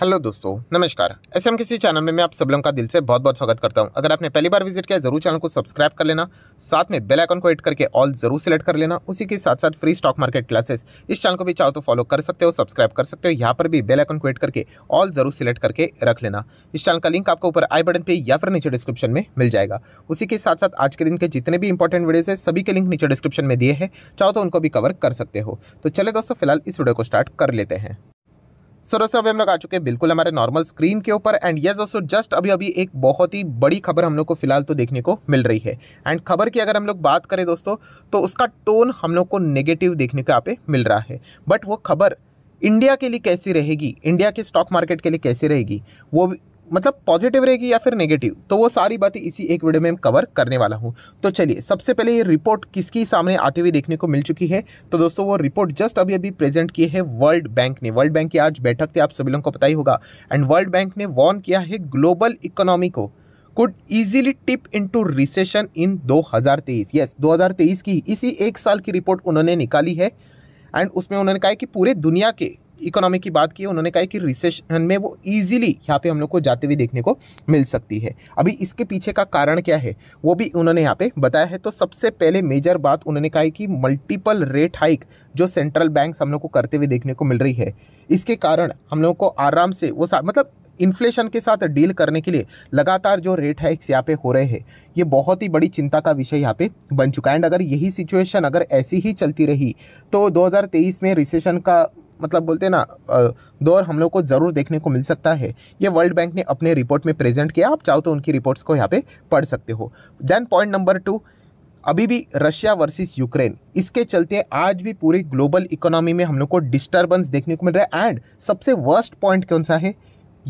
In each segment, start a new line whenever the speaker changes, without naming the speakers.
hello दोस्तों नमस्कार ऐसे हम किसी चैनल में मैं आप सब लोगों का दिल से बहुत बहुत स्वागत करता हूं अगर आपने पहली बार विजिट किया जरूर चैनल को सब्सक्राइब कर लेना साथ में बेल आइकन को हिट करके ऑल जरूर सेलेक्ट कर लेना उसी के साथ साथ फ्री स्टॉक मार्केट क्लासेस इस चैनल को भी चाहो तो फॉलो कर सकते हो सब्सक्राइब कर सकते हो यहाँ पर भी बेल आइकन को हिट करके ऑल जरूर सेलेक्ट करके रख लेना इस चैनल का लिंक आपको ऊपर आई बटन पर या फिर नीचे डिस्क्रिप्शन में मिल जाएगा उसी के साथ साथ आज के दिन के जितने भी इंपॉर्टेंट वीडियोज है सभी के लिंक नीचे डिस्क्रिप्शन में दिए हैं चाहो तो उनको भी कवर कर सकते हो तो चले दोस्तों फिलहाल इस वीडियो को स्टार्ट कर लेते हैं सो दोस्तों अभी हम लोग आ चुके हैं बिल्कुल हमारे नॉर्मल स्क्रीन के ऊपर एंड यस दोस्तों जस्ट अभी अभी एक बहुत ही बड़ी खबर हम लोग को फिलहाल तो देखने को मिल रही है एंड खबर की अगर हम लोग बात करें दोस्तों तो उसका टोन हम लोग को नेगेटिव देखने को यहाँ पे मिल रहा है बट वो खबर इंडिया के लिए कैसी रहेगी इंडिया के स्टॉक मार्केट के लिए कैसी रहेगी वो मतलब पॉजिटिव रहेगी या फिर नेगेटिव तो वो सारी बातें इसी एक वीडियो में कवर करने वाला हूँ तो चलिए सबसे पहले ये रिपोर्ट किसकी सामने आते हुए देखने को मिल चुकी है तो दोस्तों वो रिपोर्ट जस्ट अभी अभी प्रेजेंट की है वर्ल्ड बैंक ने वर्ल्ड बैंक की आज बैठक थी आप सभी लोगों को पता ही होगा एंड वर्ल्ड बैंक ने वॉर्न किया है ग्लोबल इकोनॉमी को could easily tip into recession in 2023 yes yes, 2023 की इसी एक साल की रिपोर्ट उन्होंने निकाली है एंड उसमें उन्होंने कहा है कि पूरे दुनिया के इकोनॉमी की बात की है उन्होंने कहा कि रिसेशन में वो ईजिली यहाँ पे हम लोग को जाते हुए देखने को मिल सकती है अभी इसके पीछे का कारण क्या है वो भी उन्होंने यहाँ पे बताया है तो सबसे पहले मेजर बात उन्होंने कहा है कि मल्टीपल रेट हाइक जो सेंट्रल बैंक्स हम लोग को करते हुए देखने को मिल रही है इसके कारण हम लोग को आराम से वो मतलब इन्फ्लेशन के साथ डील करने के लिए लगातार जो रेट हाइक्स यहाँ पे हो रहे हैं ये बहुत ही बड़ी चिंता का विषय यहाँ पे बन चुका है एंड अगर यही सिचुएशन अगर ऐसी ही चलती रही तो 2023 में रिसेशन का मतलब बोलते हैं ना दौर हम लोग को ज़रूर देखने को मिल सकता है ये वर्ल्ड बैंक ने अपने रिपोर्ट में प्रेजेंट किया आप चाहो तो उनकी रिपोर्ट्स को यहाँ पे पढ़ सकते हो देन पॉइंट नंबर टू अभी भी रशिया वर्सेस यूक्रेन इसके चलते आज भी पूरी ग्लोबल इकोनॉमी में हम लोग को डिस्टर्बेंस देखने को मिल रहा है एंड सबसे वर्स्ट पॉइंट कौन सा है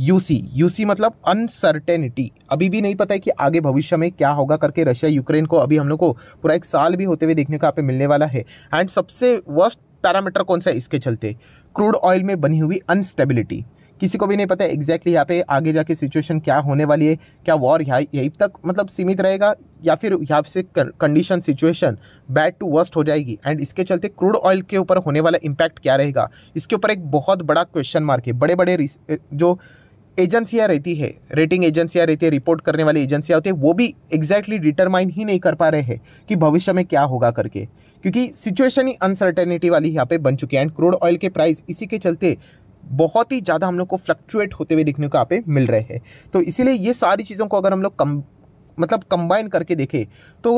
यूसी यूसी मतलब अनसर्टेनिटी अभी भी नहीं पता है कि आगे भविष्य में क्या होगा करके रशिया यूक्रेन को अभी हम लोग को पूरा एक साल भी होते हुए देखने को यहाँ पे मिलने वाला है एंड सबसे वर्स्ट पैरामीटर कौन सा है इसके चलते क्रूड ऑयल में बनी हुई अनस्टेबिलिटी किसी को भी नहीं पता एग्जैक्टली यहाँ पे आगे जाके सिचुएशन क्या होने वाली है क्या वॉर यहाँ यहीं तक मतलब सीमित रहेगा या फिर यहाँ से condition situation bad to worst हो जाएगी एंड इसके चलते क्रूड ऑयल के ऊपर होने वाला इम्पैक्ट क्या रहेगा इसके ऊपर एक बहुत बड़ा क्वेश्चन मार्क है बड़े बड़े जो एजेंसियाँ रहती है रेटिंग एजेंसियाँ रहती है रिपोर्ट करने वाली एजेंसियाँ होती है वो भी एग्जैक्टली exactly डिटरमाइन ही नहीं कर पा रहे हैं कि भविष्य में क्या होगा करके क्योंकि सिचुएशन ही अनसर्टेनिटी वाली यहाँ पे बन चुकी है एंड क्रूड ऑयल के प्राइस इसी के चलते बहुत ही ज़्यादा हम लोग को फ्लक्चुएट होते हुए देखने को यहाँ पे मिल रहे हैं तो इसीलिए ये सारी चीज़ों को अगर हम लोग कम मतलब कंबाइन करके देखें तो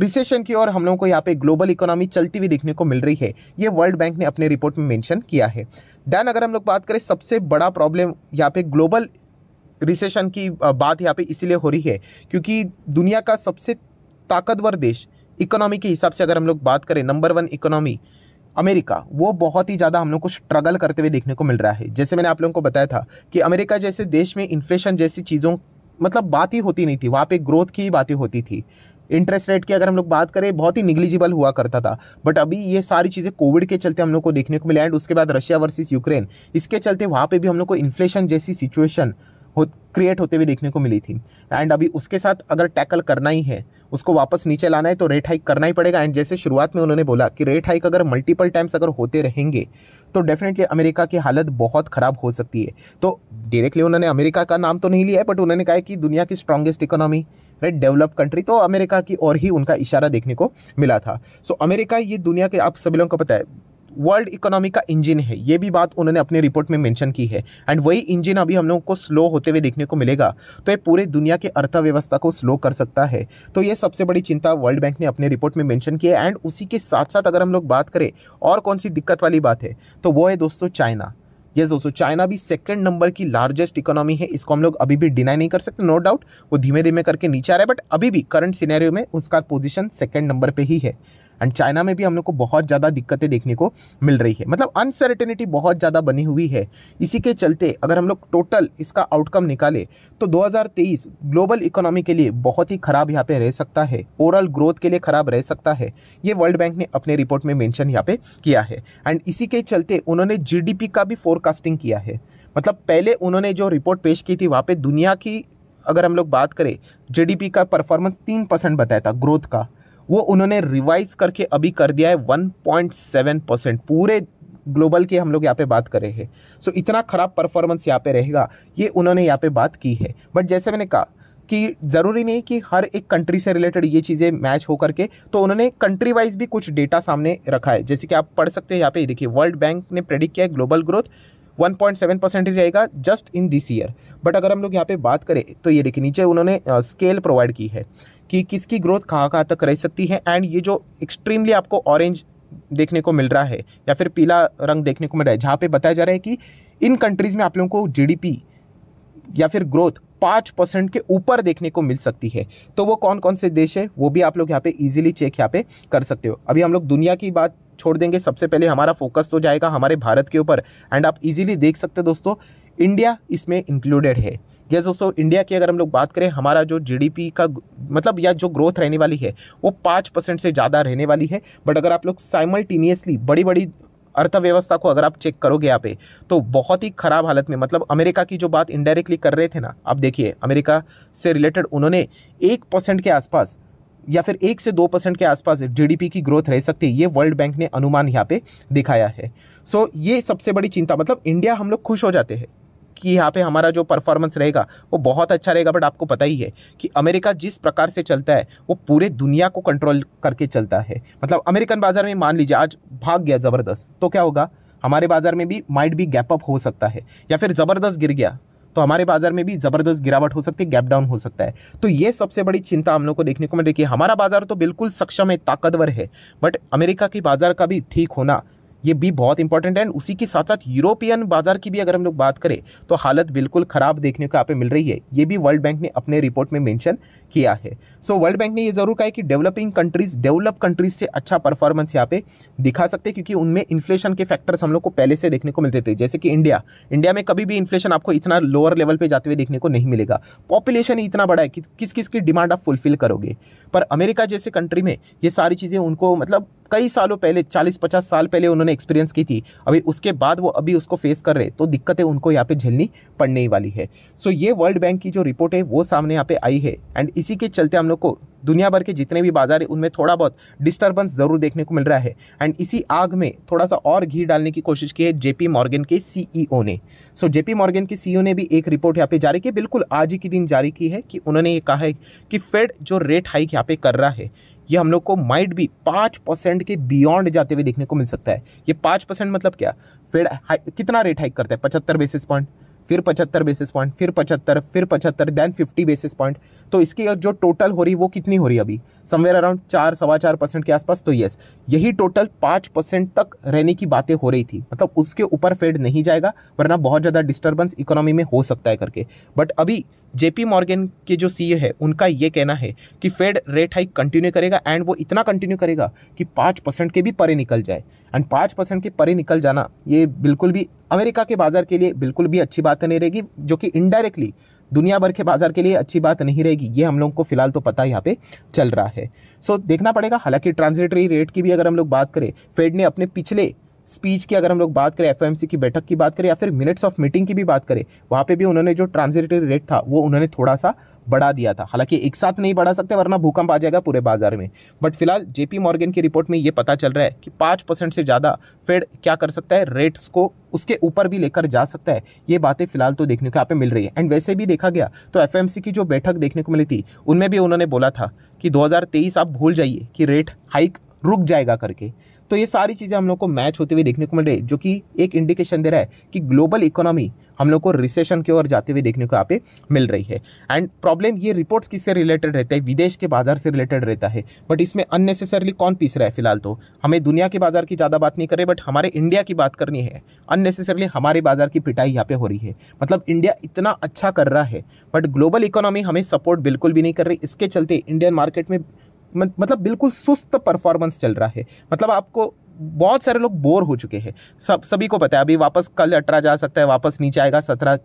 रिसेशन की ओर हम लोगों को यहाँ पे ग्लोबल इकोनॉमी चलती हुई देखने को मिल रही है ये वर्ल्ड बैंक ने अपने रिपोर्ट में मेंशन किया है देन अगर हम लोग बात करें सबसे बड़ा प्रॉब्लम यहाँ पे ग्लोबल रिसेशन की बात यहाँ पे इसीलिए हो रही है क्योंकि दुनिया का सबसे ताकतवर देश इकोनॉमी के हिसाब से अगर हम लोग बात करें नंबर वन इकोनॉमी अमेरिका वो बहुत ही ज़्यादा हम लोग को स्ट्रगल करते हुए देखने को मिल रहा है जैसे मैंने आप लोगों को बताया था कि अमेरिका जैसे देश में इन्फ्लेशन जैसी चीज़ों मतलब बात ही होती नहीं थी वहाँ पे ग्रोथ की ही बातें होती थी इंटरेस्ट रेट की अगर हम लोग बात करें बहुत ही निगलिजिबल हुआ करता था बट अभी ये सारी चीज़ें कोविड के चलते हम लोग को देखने को मिला एंड उसके बाद रशिया वर्सेस यूक्रेन इसके चलते वहाँ पर भी हम लोग को इन्फ्लेशन जैसी सिचुएशन हो क्रिएट होते हुए देखने को मिली थी एंड अभी उसके साथ अगर टैकल करना ही है उसको वापस नीचे लाना है तो रेट हाइक करना ही पड़ेगा एंड जैसे शुरुआत में उन्होंने बोला कि रेट हाइक अगर मल्टीपल टाइम्स अगर होते रहेंगे तो डेफिनेटली अमेरिका की हालत बहुत ख़राब हो सकती है तो डायरेक्टली उन्होंने अमेरिका का नाम तो नहीं लिया है बट उन्होंने कहा कि दुनिया की strongest economy right develop country तो अमेरिका की और ही उनका इशारा देखने को मिला था सो so, अमेरिका ये दुनिया के आप सभी लोगों को पता है वर्ल्ड इकोनॉमी का इंजन है ये भी बात उन्होंने अपने रिपोर्ट में मेंशन की है एंड वही इंजन अभी हम लोगों को स्लो होते हुए देखने को मिलेगा तो ये पूरे दुनिया के अर्थव्यवस्था को स्लो कर सकता है तो ये सबसे बड़ी चिंता वर्ल्ड बैंक ने अपने रिपोर्ट में मेंशन की है एंड उसी के साथ साथ अगर हम लोग बात करें और कौन सी दिक्कत वाली बात है तो वो है दोस्तों चाइना यस yes, दोस्तों चाइना भी सेकंड नंबर की लार्जेस्ट इकोनॉमी है इसको हम लोग अभी भी डिनाई नहीं कर सकते नो no डाउट वो धीमे धीमे करके नीचे आ रहा है बट अभी भी करंट सिनेरियो में उसका पोजीशन सेकंड नंबर पे ही है एंड चाइना में भी हम लोग को बहुत ज़्यादा दिक्कतें देखने को मिल रही है मतलब अनसर्टेनिटी बहुत ज़्यादा बनी हुई है इसी के चलते अगर हम लोग टोटल इसका आउटकम निकाले तो 2023 ग्लोबल इकोनॉमी के लिए बहुत ही ख़राब यहाँ पे रह सकता है ओवरऑल ग्रोथ के लिए ख़राब रह सकता है ये वर्ल्ड बैंक ने अपने रिपोर्ट में मैंशन यहाँ पर किया है एंड इसी के चलते उन्होंने जी का भी फोरकास्टिंग किया है मतलब पहले उन्होंने जो रिपोर्ट पेश की थी वहाँ पर दुनिया की अगर हम लोग बात करें जीडीपी का परफॉर्मेंस तीन परसेंट बताया था ग्रोथ का वो उन्होंने रिवाइज करके अभी कर दिया है 1.7 परसेंट पूरे ग्लोबल की हम लोग यहाँ पे बात कर रहे हैं सो इतना ख़राब परफॉर्मेंस यहाँ पे रहेगा ये उन्होंने यहाँ पे बात की है बट जैसे मैंने कहा कि ज़रूरी नहीं कि हर एक कंट्री से रिलेटेड ये चीज़ें मैच हो करके तो उन्होंने कंट्री वाइज भी कुछ डेटा सामने रखा है जैसे कि आप पढ़ सकते हैं यहाँ पे देखिए वर्ल्ड बैंक ने प्रेडिक्ट किया है ग्लोबल ग्रोथ 1.7 परसेंट ही रहेगा just in this year but अगर हम लोग यहाँ पे बात करें तो ये देखिए नीचे उन्होंने स्केल प्रोवाइड की है कि किसकी ग्रोथ कहाँ कहाँ तक रह सकती है एंड ये जो एक्सट्रीमली आपको ऑरेंज देखने को मिल रहा है या फिर पीला रंग देखने को मिल रहा है जहाँ पे बताया जा रहा है कि इन कंट्रीज़ में आप लोगों को जीडीपी या फिर ग्रोथ पाँच परसेंट के ऊपर देखने को मिल सकती है तो वो कौन कौन से देश है वो भी आप लोग यहाँ पे इजीली चेक यहाँ पे कर सकते हो अभी हम लोग दुनिया की बात छोड़ देंगे सबसे पहले हमारा फोकस तो जाएगा हमारे भारत के ऊपर एंड आप इजीली देख सकते हो दोस्तों इंडिया इसमें इंक्लूडेड है ये दोस्तों इंडिया की अगर हम लोग बात करें हमारा जो जीडीपी का मतलब या जो ग्रोथ रहने वाली है वो पाँच परसेंट से ज़्यादा रहने वाली है बट अगर आप लोग साइमल्टेनियसली बड़ी बड़ी अर्थव्यवस्था को अगर आप चेक करोगे यहाँ पे तो बहुत ही ख़राब हालत में मतलब अमेरिका की जो बात इनडायरेक्टली कर रहे थे ना आप देखिए अमेरिका से रिलेटेड उन्होंने एक परसेंट के आसपास या फिर एक से दो परसेंट के आसपास जीडीपी की ग्रोथ रह सकती है ये वर्ल्ड बैंक ने अनुमान यहाँ पे दिखाया है सो so, ये सबसे बड़ी चिंता मतलब इंडिया हम लोग खुश हो जाते हैं कि यहाँ पे हमारा जो परफॉर्मेंस रहेगा वो बहुत अच्छा रहेगा बट आपको पता ही है कि अमेरिका जिस प्रकार से चलता है वो पूरे दुनिया को कंट्रोल करके चलता है मतलब अमेरिकन बाज़ार में मान लीजिए आज भाग गया ज़बरदस्त तो क्या होगा हमारे बाज़ार में भी माइट भी गैप अप हो सकता है या फिर ज़बरदस्त गिर गया तो हमारे बाजार में भी ज़बरदस्त गिरावट हो सकती है गैप डाउन हो सकता है तो ये सबसे बड़ी चिंता हम लोग को देखने को मिल रही है हमारा बाजार तो बिल्कुल सक्षम है ताकतवर है बट अमेरिका के बाजार का भी ठीक होना ये भी बहुत इंपॉर्टेंट है एंड उसी के साथ साथ यूरोपियन बाजार की भी अगर हम लोग बात करें तो हालत बिल्कुल ख़राब देखने को यहाँ पे मिल रही है ये भी वर्ल्ड बैंक ने अपने रिपोर्ट में मेंशन किया है सो वर्ल्ड बैंक ने ये ज़रूर कहा है कि डेवलपिंग कंट्रीज़ डेवलप कंट्रीज़ से अच्छा परफॉर्मेंस यहाँ पे दिखा सकते क्योंकि उनमें इन्फ्लेशन के फैक्टर्स हम लोग को पहले से देखने को मिलते थे जैसे कि इंडिया इंडिया में कभी भी इन्फ्लेशन आपको इतना लोअर लेवल पर जाते हुए देखने को नहीं मिलेगा पॉपुलेशन इतना बड़ा है कि किस किस की डिमांड आप फुलफिल करोगे पर अमेरिका जैसे कंट्री में ये सारी चीज़ें उनको मतलब कई सालों पहले चालीस पचास साल पहले उन्होंने उन्होंने एक्सपीरियंस की थी अभी उसके बाद वो अभी उसको फेस कर रहे तो दिक्कतें उनको यहाँ पे झेलनी पड़ने ही वाली है सो ये वर्ल्ड बैंक की जो रिपोर्ट है वो सामने यहाँ पे आई है एंड इसी के चलते हम लोग को दुनिया भर के जितने भी बाजार है उनमें थोड़ा बहुत डिस्टर्बेंस ज़रूर देखने को मिल रहा है एंड इसी आग में थोड़ा सा और घी डालने की कोशिश की है जेपी मॉर्गन के सीईओ e ने सो so, जेपी मॉर्गन के सीईओ e ने भी एक रिपोर्ट यहाँ पे जारी की बिल्कुल आज ही के दिन जारी की है कि उन्होंने ये कहा है कि फेड जो रेट हाइक यहाँ पे कर रहा है ये हम लोग को माइट भी पाँच परसेंट के बियॉन्ड जाते हुए देखने को मिल सकता है ये पाँच परसेंट मतलब क्या फिर कितना रेट हाइक करता है पचहत्तर बेसिस पॉइंट फिर पचहत्तर बेसिस पॉइंट फिर पचहत्तर फिर पचहत्तर देन फिफ्टी बेसिस पॉइंट तो इसकी जो टोटल हो रही वो कितनी हो रही अभी समवेयर अराउंड चार सवा चार परसेंट के आसपास तो यस यही टोटल पाँच परसेंट तक रहने की बातें हो रही थी मतलब उसके ऊपर फेड नहीं जाएगा वरना बहुत ज़्यादा डिस्टर्बेंस इकोनॉमी में हो सकता है करके बट अभी जेपी मॉर्गन के जो सीए e है उनका ये कहना है कि फेड रेट हाइक कंटिन्यू करेगा एंड वो इतना कंटिन्यू करेगा कि पाँच परसेंट के भी परे निकल जाए एंड पाँच परसेंट के परे निकल जाना ये बिल्कुल भी अमेरिका के बाज़ार के लिए बिल्कुल भी अच्छी बात नहीं रहेगी जो कि इनडायरेक्टली दुनिया भर के बाजार के लिए अच्छी बात नहीं रहेगी ये हम लोग को फिलहाल तो पता यहाँ पे चल रहा है सो so, देखना पड़ेगा हालांकि ट्रांजिटरी रेट की भी अगर हम लोग बात करें फेड ने अपने पिछले स्पीच की अगर हम लोग बात करें एफ की बैठक की बात करें या फिर मिनट्स ऑफ मीटिंग की भी बात करें वहाँ पे भी उन्होंने जो ट्रांजिटरी रेट था वो उन्होंने थोड़ा सा बढ़ा दिया था हालांकि एक साथ नहीं बढ़ा सकते वरना भूकंप आ जाएगा पूरे बाजार में बट फिलहाल जेपी मॉर्गन की रिपोर्ट में ये पता चल रहा है कि पाँच परसेंट से ज़्यादा फेड क्या कर सकता है रेट्स को उसके ऊपर भी लेकर जा सकता है ये बातें फिलहाल तो देखने को यहाँ पे मिल रही है एंड वैसे भी देखा गया तो एफ की जो बैठक देखने को मिली थी उनमें भी उन्होंने बोला था कि तेईस आप भूल जाइए कि रेट हाइक रुक जाएगा करके तो ये सारी चीज़ें हम लोग को मैच होते हुए देखने को मिल रही है जो कि एक इंडिकेशन दे रहा है कि ग्लोबल इकोनॉमी हम लोग को रिसेशन की ओर जाते हुए देखने को यहाँ पे मिल रही है एंड प्रॉब्लम ये रिपोर्ट्स किससे रिलेटेड रहता है विदेश के बाजार से रिलेटेड रहता है बट इसमें अननेसेसरली कौन पीस रहा है फिलहाल तो हमें दुनिया के बाजार की ज़्यादा बात नहीं करें बट हमारे इंडिया की बात करनी है अननेसेसरली हमारे बाजार की पिटाई यहाँ पे हो रही है मतलब इंडिया इतना अच्छा कर रहा है बट ग्लोबल इकोनॉमी हमें सपोर्ट बिल्कुल भी नहीं कर रही इसके चलते इंडियन मार्केट में मतलब बिल्कुल सुस्त परफॉर्मेंस चल रहा है मतलब आपको बहुत सारे लोग बोर हो चुके हैं सब सभी को पता है अभी वापस कल अठारह जा सकता है वापस नीचे आएगा सत्रह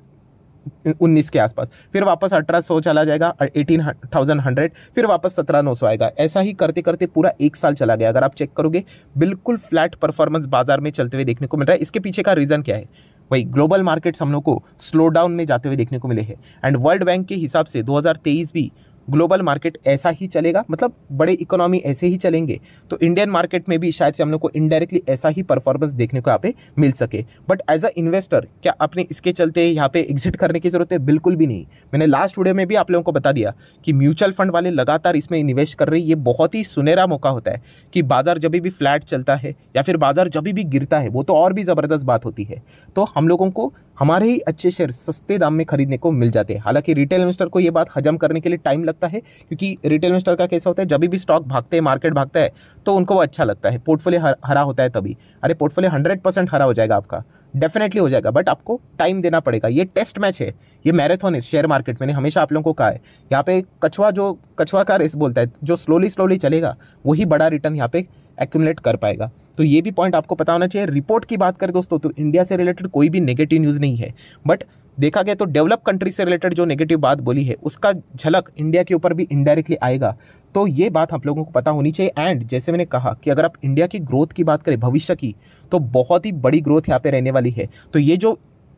उन्नीस के आसपास फिर वापस अठारह सौ चला जाएगा एटीन थाउजेंड हंड्रेड फिर वापस सत्रह नौ सौ आएगा ऐसा ही करते करते पूरा एक साल चला गया अगर आप चेक करोगे बिल्कुल फ्लैट परफॉर्मेंस बाजार में चलते हुए देखने को मिल रहा है इसके पीछे का रीज़न क्या है वही ग्लोबल मार्केट्स हम लोग को स्लो डाउन में जाते हुए देखने को मिले हैं एंड वर्ल्ड बैंक के हिसाब से 2023 भी ग्लोबल मार्केट ऐसा ही चलेगा मतलब बड़े इकोनॉमी ऐसे ही चलेंगे तो इंडियन मार्केट में भी शायद से हम लोग को इनडायरेक्टली ऐसा ही परफॉर्मेंस देखने को यहाँ पे मिल सके बट एज अ इन्वेस्टर क्या आपने इसके चलते यहाँ पे एग्जिट करने की ज़रूरत है बिल्कुल भी नहीं मैंने लास्ट वीडियो में भी आप लोगों को बता दिया कि म्यूचुअल फंड वाले लगातार इसमें इन्वेस्ट कर रहे ये बहुत ही सुनहरा मौका होता है कि बाजार जब भी फ्लैट चलता है या फिर बाजार जब भी गिरता है वो तो और भी ज़बरदस्त बात होती है तो हम लोगों को हमारे ही अच्छे शेयर सस्ते दाम में खरीदने को मिल जाते हैं हालांकि रिटेल इन्वेस्टर को ये बात हजम करने के लिए टाइम लगता है क्योंकि रिटेल इन्वेस्टर का कैसा होता है जब भी स्टॉक भागते हैं मार्केट भागता है तो उनको वो अच्छा लगता है पोर्टफोलियो हरा होता है तभी अरे पोर्टफोलियो हंड्रेड परसेंट हरा हो जाएगा आपका डेफिनेटली हो जाएगा बट आपको टाइम देना पड़ेगा ये टेस्ट मैच है ये मैराथन है शेयर मार्केट मैंने हमेशा आप लोगों को कहा है यहाँ पे कछुआ जो कछुआ का रेस बोलता है जो स्लोली स्लोली चलेगा वही बड़ा रिटर्न यहाँ पे एक्यूमुलेट कर पाएगा तो ये भी पॉइंट आपको पता होना चाहिए रिपोर्ट की बात करें दोस्तों तो इंडिया से रिलेटेड कोई भी नेगेटिव न्यूज़ नहीं है बट देखा गया तो डेवलप कंट्री से रिलेटेड जो नेगेटिव बात बोली है उसका झलक इंडिया के ऊपर भी इनडायरेक्टली आएगा तो ये बात आप लोगों को पता होनी चाहिए एंड जैसे मैंने कहा कि अगर आप इंडिया की ग्रोथ की बात करें भविष्य की तो बहुत ही बड़ी ग्रोथ यहाँ पे रहने वाली है तो ये जो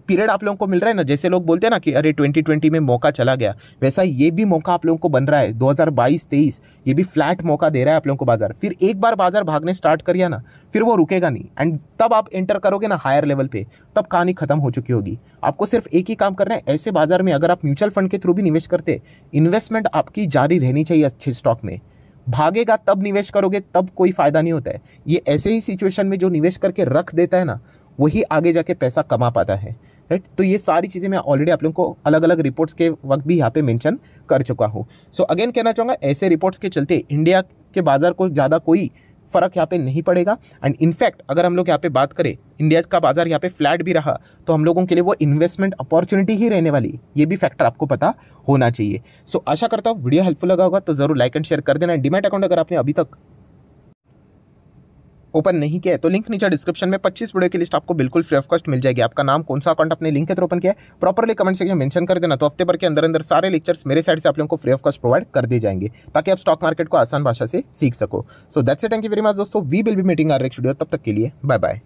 पीरियड आप लोगों को मिल रहा है ना जैसे लोग बोलते हैं ना कि अरे 2020 में मौका चला गया वैसा ये भी मौका आप लोगों को बन रहा है 2022-23 ये भी फ्लैट मौका दे रहा है आप लोगों को बाजार फिर एक बार बाजार भागने स्टार्ट करिए ना फिर वो रुकेगा नहीं एंड तब आप एंटर करोगे ना हायर लेवल पे तब कहानी खत्म हो चुकी होगी आपको सिर्फ एक ही काम करना है ऐसे बाजार में अगर आप म्यूचुअल फंड के थ्रू भी निवेश करते इन्वेस्टमेंट आपकी जारी रहनी चाहिए अच्छे स्टॉक में भागेगा तब निवेश करोगे तब कोई फ़ायदा नहीं होता है ये ऐसे ही सिचुएशन में जो निवेश करके रख देता है ना वही आगे जाके पैसा कमा पाता है राइट तो ये सारी चीज़ें मैं ऑलरेडी आप लोगों को अलग अलग रिपोर्ट्स के वक्त भी यहाँ पे मेंशन कर चुका हूँ सो अगेन कहना चाहूँगा ऐसे रिपोर्ट्स के चलते इंडिया के बाज़ार को ज़्यादा कोई फ़र्क यहाँ पे नहीं पड़ेगा एंड इनफैक्ट अगर हम लोग यहाँ पे बात करें इंडिया का बाज़ार यहाँ पे फ्लैट भी रहा तो हम लोगों के लिए वो इन्वेस्टमेंट अपॉर्चुनिटी ही रहने वाली ये भी फैक्टर आपको पता होना चाहिए सो so, आशा करता हूँ वीडियो हेल्पफुल लगा होगा तो ज़रूर लाइक एंड शेयर कर देना डिमेट अकाउंट अगर आपने अभी तक ओपन नहीं किया है तो लिंक नीचे डिस्क्रिप्शन में पच्चीस वीडियो की लिस्ट आपको बिल्कुल फ्री ऑफ कॉस्ट मिल जाएगी आपका नाम कौन सा अकाउंट अपने लिंक के थ्रू ओपन किया है प्रॉपरली कमेंट सेक्शन मेंशन कर देना तो हफ्ते भर के अंदर अंदर सारे लेक्चर्स मेरे साइड से आप लोगों को फ्री ऑफ कॉस्ट प्रोवाइड कर दिए जाएंगे ताकि आप स्टॉक मार्केट को आसान भाषा से सीख सको so that's it thank you very much दोस्तों we will be meeting our next video तब तक के लिए बाय बाय